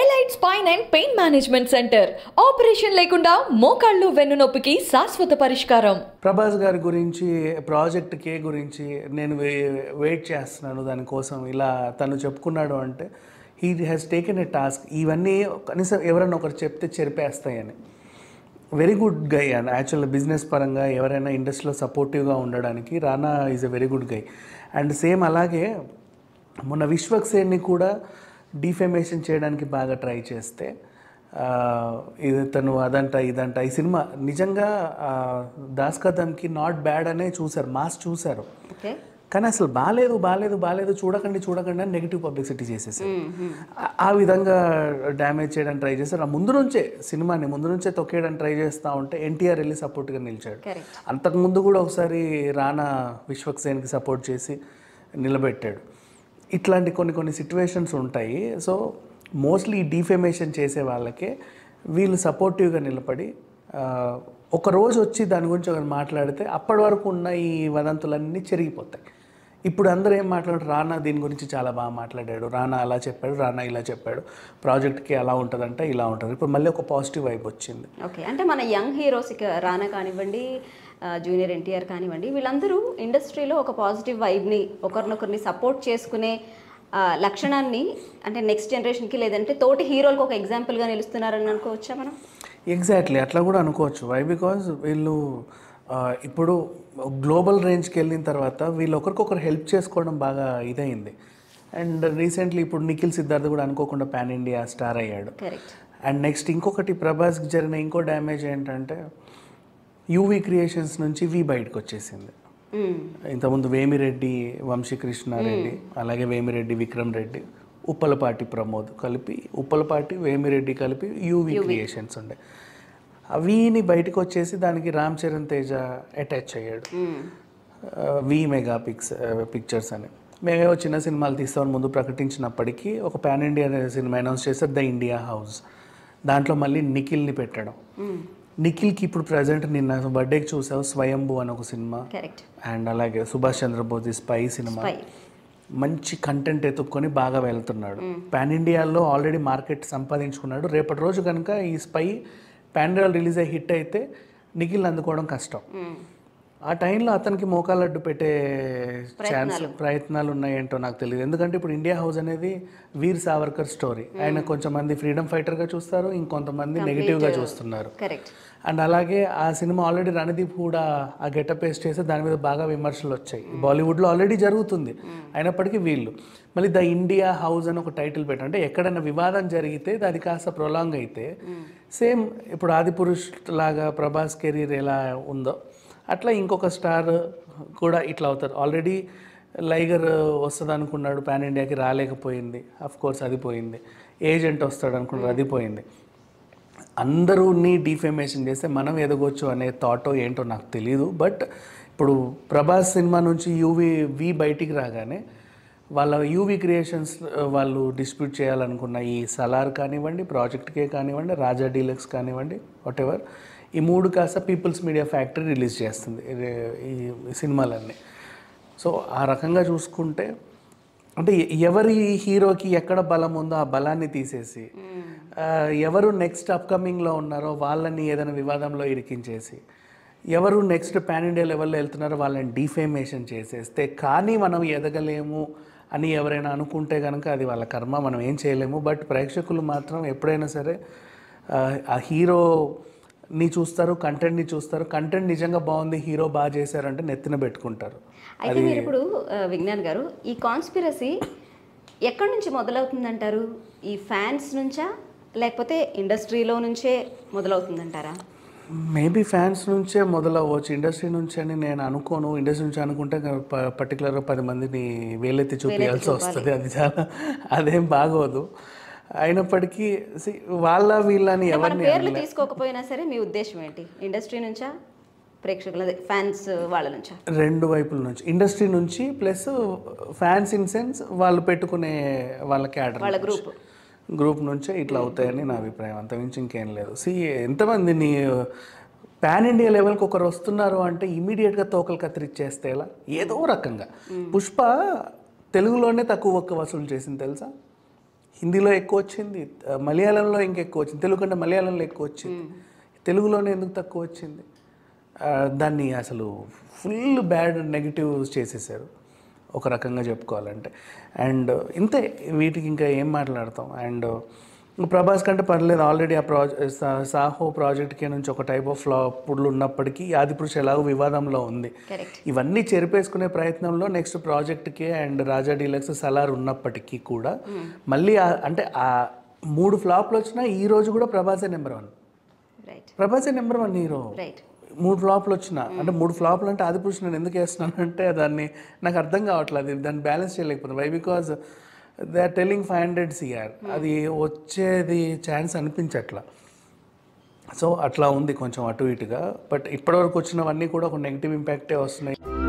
Elite spine and pain management centre operation లేకుండా మోకాళ్ళు వెన్నునొప్పికి శాశ్వత పరిష్కారం ప్రభాస్ గారి గురించి ప్రాజెక్ట్ కే గురించి నేను వెయిట్ చేస్తున్నాను దానికోసం ఇలా తను చెప్పుకున్నాడు అంటే he has taken a task ఇవన్నీ కనీసం ఎవరైనా ఒకరు చెప్తే చెరిపేస్తాయని very good guy and actual business పరంగా ఎవరైనా ఇండస్ట్రీలో సపోర్టివ్గా ఉండడానికి Rana is a very good guy and same అలాగే మొన్న విశ్వక్సేన్ని కూడా డిఫెమేషన్ చేయడానికి బాగా ట్రై చేస్తే ఇది తను అదంట ఇదంట ఈ సినిమా నిజంగా కథంకి నాట్ బ్యాడ్ అనే చూశారు మాస్ చూశారు కానీ అసలు బాగాలేదు బాగాలేదు బాగాలేదు చూడకండి చూడకండి అని నెగిటివ్ పబ్లిసిటీ చేసేసి ఆ విధంగా డ్యామేజ్ చేయడానికి ట్రై చేశారు ఆ ముందు నుంచే సినిమాని ముందు నుంచే తొక్కేయడానికి ట్రై చేస్తూ ఉంటే ఎన్టీఆర్ వెళ్ళి సపోర్ట్గా నిలిచాడు అంతకుముందు కూడా ఒకసారి రానా విశ్వక్సేన్కి సపోర్ట్ చేసి నిలబెట్టాడు ఇట్లాంటి కొన్ని కొన్ని సిట్యువేషన్స్ ఉంటాయి సో మోస్ట్లీ డీఫెమేషన్ చేసే వాళ్ళకే వీళ్ళు సపోర్టివ్గా నిలబడి ఒక రోజు వచ్చి దాని గురించి ఒక మాట్లాడితే అప్పటి వరకు ఉన్న ఈ వదంతులన్నీ చెరిగిపోతాయి ఇప్పుడు అందరూ ఏం మాట్లాడారు రానా దీని గురించి చాలా బాగా మాట్లాడాడు రానా అలా చెప్పాడు రానా ఇలా చెప్పాడు ప్రాజెక్ట్కి అలా ఉంటుందంటే ఇలా ఉంటుంది ఇప్పుడు మళ్ళీ ఒక పాజిటివ్ వైబ్ వచ్చింది ఓకే అంటే మన యంగ్ హీరోస్ రానా కానివ్వండి జూనియర్ ఎన్టీఆర్ కానివ్వండి వీళ్ళందరూ ఇండస్ట్రీలో ఒక పాజిటివ్ వైబ్ని ఒకరినొకరిని సపోర్ట్ చేసుకునే లక్షణాన్ని అంటే నెక్స్ట్ జనరేషన్కి లేదంటే తోటి హీరోలకు ఒక ఎగ్జాంపుల్గా నిలుస్తున్నారని అనుకోవచ్చా మనం ఎగ్జాక్ట్లీ అట్లా కూడా అనుకోవచ్చు వై బికాజ్ వీళ్ళు ఇప్పుడు గ్లోబల్ రేంజ్కి వెళ్ళిన తర్వాత వీళ్ళు ఒకరికొకరు హెల్ప్ చేసుకోవడం బాగా ఇదైంది అండ్ రీసెంట్లీ ఇప్పుడు నిఖిల్ సిద్ధార్థ్ కూడా అనుకోకుండా పాన్ ఇండియా స్టార్ అయ్యాడు అండ్ నెక్స్ట్ ఇంకొకటి ప్రభాస్కి జరిగిన ఇంకో డ్యామేజ్ ఏంటంటే యూవీ క్రియేషన్స్ నుంచి వి బయటకు వచ్చేసింది hmm. ఇంతకుముందు వేమిరెడ్డి వంశీకృష్ణారెడ్డి hmm. అలాగే వేమిరెడ్డి విక్రమ్ రెడ్డి ఉప్పలపాటి ప్రమోద్ కలిపి ఉప్పలపాటి వేమిరెడ్డి కలిపి యూవీ క్రియేషన్స్ ఉండే వీని బయటకు వచ్చేసి దానికి రామ్ చరణ్ తేజ అటాచ్ అయ్యాడు వి మెగా పిక్స్ పిక్చర్స్ అని మేమేవో చిన్న సినిమాలు తీస్తామని ముందు ప్రకటించినప్పటికీ ఒక పాన్ ఇండియా సినిమా అనౌన్స్ చేస్తారు ద ఇండియా హౌస్ దాంట్లో మళ్ళీ నిఖిల్ని పెట్టడం నిఖిల్కి ఇప్పుడు ప్రజెంట్ నిన్న బర్త్డేకి చూసావు స్వయంభు అని ఒక సినిమా అండ్ అలాగే సుభాష్ చంద్రబోస్ స్పై సినిమా మంచి కంటెంట్ ఎత్తుక్కొని బాగా వెళ్తున్నాడు పాన్ ఇండియాలో ఆల్రెడీ మార్కెట్ సంపాదించుకున్నాడు రేపటి రోజు కనుక ఈ స్పై ప్యాండ్రాల్ రిలీజ్ అయ్యి హిట్ అయితే నిఖిల్ అందుకోవడం కష్టం ఆ టైంలో అతనికి మోకాలు అడ్డు పెట్టే ఛాన్స్ ప్రయత్నాలు ఉన్నాయేంటో నాకు తెలియదు ఎందుకంటే ఇప్పుడు ఇండియా హౌస్ అనేది వీర్ సావర్కర్ స్టోరీ ఆయన కొంతమంది ఫ్రీడమ్ ఫైటర్గా చూస్తారు ఇంకొంతమంది నెగిటివ్గా చూస్తున్నారు అండ్ అలాగే ఆ సినిమా ఆల్రెడీ రణదీప్ కూడా ఆ గెటప్ వేస్ట్ చేస్తే దాని మీద బాగా విమర్శలు వచ్చాయి బాలీవుడ్లో ఆల్రెడీ జరుగుతుంది అయినప్పటికీ వీళ్ళు మళ్ళీ ద ఇండియా హౌస్ అని ఒక టైటిల్ పెట్ట అంటే ఎక్కడైనా వివాదం జరిగితే దాని కాస్త ప్రొలాంగ్ అయితే సేమ్ ఇప్పుడు ఆదిపురుష్ లాగా ప్రభాస్ కెరీర్ ఎలా ఉందో అట్లా ఇంకొక స్టార్ కూడా ఇట్లా అవుతారు ఆల్రెడీ లైగర్ వస్తుంది అనుకున్నాడు పాన్ ఇండియాకి రాలేకపోయింది అఫ్ కోర్స్ అది పోయింది ఏజెంట్ వస్తాడు అనుకున్నాడు అది పోయింది అందరూని డిఫేమేషన్ చేస్తే మనం ఎదగొచ్చు అనే థాట్ ఏంటో నాకు తెలియదు బట్ ఇప్పుడు ప్రభాస్ సినిమా నుంచి యూవి వి బయటికి రాగానే వాళ్ళ యూవి క్రియేషన్స్ వాళ్ళు డిస్ప్యూట్ చేయాలనుకున్న ఈ సలార్ కానివ్వండి ప్రాజెక్ట్కే కానివ్వండి రాజా డీలక్స్ కానివ్వండి వాట్ ఎవర్ ఈ మూడు కాస్త పీపుల్స్ మీడియా ఫ్యాక్టరీ రిలీజ్ చేస్తుంది ఈ సినిమాలన్నీ సో ఆ రకంగా చూసుకుంటే అంటే ఎవరి హీరోకి ఎక్కడ బలం ఉందో ఆ బలాన్ని తీసేసి ఎవరు నెక్స్ట్ అప్కమింగ్లో ఉన్నారో వాళ్ళని ఏదైనా వివాదంలో ఇరికించేసి ఎవరు నెక్స్ట్ పాన్ ఇండియా లెవెల్లో వెళ్తున్నారో వాళ్ళని డిఫేమేషన్ చేసేస్తే కానీ మనం ఎదగలేము అని ఎవరైనా అనుకుంటే కనుక అది వాళ్ళ కర్మ మనం ఏం చేయలేము బట్ ప్రేక్షకులు మాత్రం ఎప్పుడైనా సరే ఆ హీరో ని చూస్తారు కంటెంట్ని చూస్తారు కంటెంట్ నిజంగా బాగుంది హీరో బాగా చేశారంటే నెత్తిన పెట్టుకుంటారు అయితే మీరు ఇప్పుడు విజ్ఞాన్ గారు ఈ కాన్స్పిరసీ ఎక్కడి నుంచి మొదలవుతుందంటారు ఈ ఫ్యాన్స్ నుంచా లేకపోతే ఇండస్ట్రీలో నుంచే మొదలవుతుందంటారా మేబీ ఫ్యాన్స్ నుంచే మొదలవ్వచ్చు ఇండస్ట్రీ నుంచి అని నేను అనుకోను ఇండస్ట్రీ నుంచి అనుకుంటే పర్టికులర్గా పది మందిని వేలెత్తి చూపించాల్సి వస్తుంది అది చాలా అదేం బాగోదు అయినప్పటికీ వాళ్ళ వీళ్ళని ఎవరిని పేర్లు తీసుకోకపోయినా సరే మీ ఉద్దేశం ఏంటి ఇండస్ట్రీ నుంచా ప్రేక్షకుల ఫ్యాన్స్ వాళ్ళ నుంచా రెండు వైపుల నుంచి ఇండస్ట్రీ నుంచి ప్లస్ ఫ్యాన్స్ ఇన్ సెన్స్ వాళ్ళు పెట్టుకునే వాళ్ళ క్యాడర్ వాళ్ళ గ్రూప్ గ్రూప్ నుంచే ఇట్లా అవుతాయని నా అభిప్రాయం మించి ఇంకేం లేదు సి నీ పాన్ ఇండియా లెవెల్కి ఒకరు వస్తున్నారు అంటే ఇమీడియట్గా తోకలు కత్తిరిచ్చేస్తేలా ఏదో రకంగా పుష్ప తెలుగులోనే తక్కువ ఒక్క వసూలు చేసింది తెలుసా హిందీలో ఎక్కువ వచ్చింది మలయాళంలో ఇంకెక్కువ వచ్చింది తెలుగు కంటే మలయాళంలో ఎక్కువ వచ్చింది తెలుగులోనే ఎందుకు తక్కువ వచ్చింది దాన్ని అసలు ఫుల్ బ్యాడ్ నెగిటివ్ చేసేసారు ఒక రకంగా చెప్పుకోవాలంటే అండ్ ఇంతే వీటికి ఇంకా ఏం మాట్లాడతాం అండ్ ప్రభాస్ కంటే పర్లేదు ఆల్రెడీ ఆ ప్రాజెక్ట్ సాహో కే నుంచి ఒక టైప్ ఆఫ్ ఫ్లాపుడ్లు ఉన్నప్పటికీ పురుష ఎలాగో వివాదంలో ఉంది ఇవన్నీ చెరిపేసుకునే ప్రయత్నంలో next K and Raja deluxe Salaar ఉన్నప్పటికీ కూడా hmm. మళ్ళీ అంటే ఆ మూడు ఫ్లాప్లు వచ్చినా ఈ రోజు కూడా ప్రభాసే నెంబర్ వన్ ప్రభాసే నెంబర్ వన్ హీరో మూడు ఫ్లాప్లు వచ్చిన hmm. అంటే మూడు ఫ్లాప్లు అంటే ఆదిపురుష్ నేను ఎందుకు వేస్తున్నాను అంటే దాన్ని నాకు అర్థం కావట్లేదు దాన్ని బ్యాలెన్స్ చేయలేకపోతుంది why because they are telling five hundred CR అది వచ్చేది ఛాన్స్ అనిపించట్లా సో అట్లా ఉంది కొంచెం అటు ఇటుగా బట్ ఇప్పటివరకు వచ్చినవన్నీ కూడా ఒక నెగిటివ్ ఇంపాక్టే వస్తున్నాయి